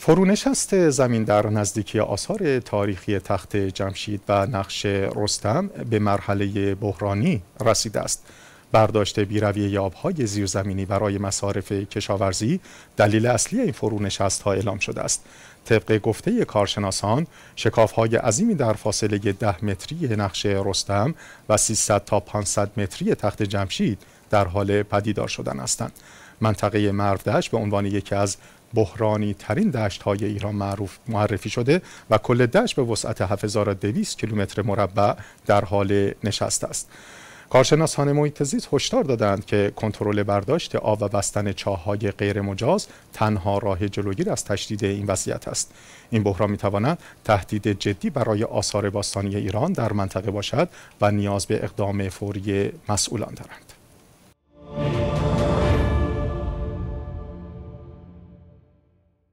فرونشست زمین در نزدیکی آثار تاریخی تخت جمشید و نقش رستم به مرحله بحرانی رسیده است برداشت بیرویه آبهای زیرزمینی برای مصارف کشاورزی دلیل اصلی این فرونشست ها اعلام شده است طبق گفته کارشناسان شکاف های عظیمی در فاصله 10 متری نقش رستم و 300 تا 500 متری تخت جمشید در حال پدیدار شدن هستند منطقه مرودشت به عنوان یکی از بحرانی ترین دشت های ایران معروف معرفی شده و کل دشت به وسعت 7200 کیلومتر مربع در حال نشست است. کارشناسان محیط زیست هشدار دادند که کنترل برداشت آب و بستن غیر مجاز تنها راه جلوگیری از تشدید این وضعیت است این بحران تواند تهدید جدی برای آثار باستانی ایران در منطقه باشد و نیاز به اقدام فوری مسئولان دارند